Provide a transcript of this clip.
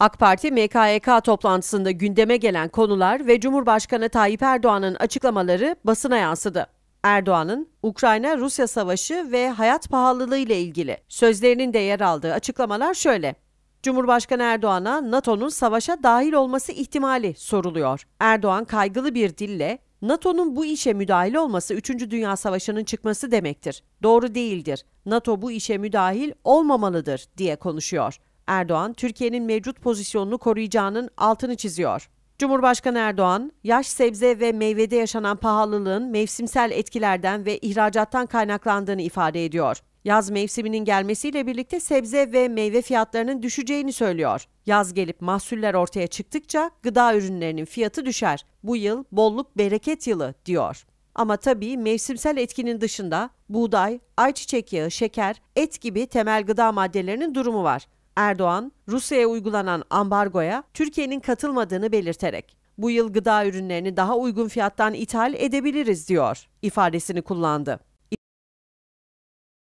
AK Parti MKYK toplantısında gündeme gelen konular ve Cumhurbaşkanı Tayyip Erdoğan'ın açıklamaları basına yansıdı. Erdoğan'ın Ukrayna-Rusya savaşı ve hayat pahalılığı ile ilgili sözlerinin de yer aldığı açıklamalar şöyle. Cumhurbaşkanı Erdoğan'a NATO'nun savaşa dahil olması ihtimali soruluyor. Erdoğan kaygılı bir dille NATO'nun bu işe müdahil olması 3. Dünya Savaşı'nın çıkması demektir. Doğru değildir. NATO bu işe müdahil olmamalıdır diye konuşuyor. Erdoğan, Türkiye'nin mevcut pozisyonunu koruyacağının altını çiziyor. Cumhurbaşkanı Erdoğan, yaş sebze ve meyvede yaşanan pahalılığın mevsimsel etkilerden ve ihracattan kaynaklandığını ifade ediyor. Yaz mevsiminin gelmesiyle birlikte sebze ve meyve fiyatlarının düşeceğini söylüyor. Yaz gelip mahsuller ortaya çıktıkça gıda ürünlerinin fiyatı düşer. Bu yıl bolluk bereket yılı diyor. Ama tabii mevsimsel etkinin dışında buğday, ayçiçek yağı, şeker, et gibi temel gıda maddelerinin durumu var. Erdoğan, Rusya'ya uygulanan ambargoya Türkiye'nin katılmadığını belirterek bu yıl gıda ürünlerini daha uygun fiyattan ithal edebiliriz diyor ifadesini kullandı.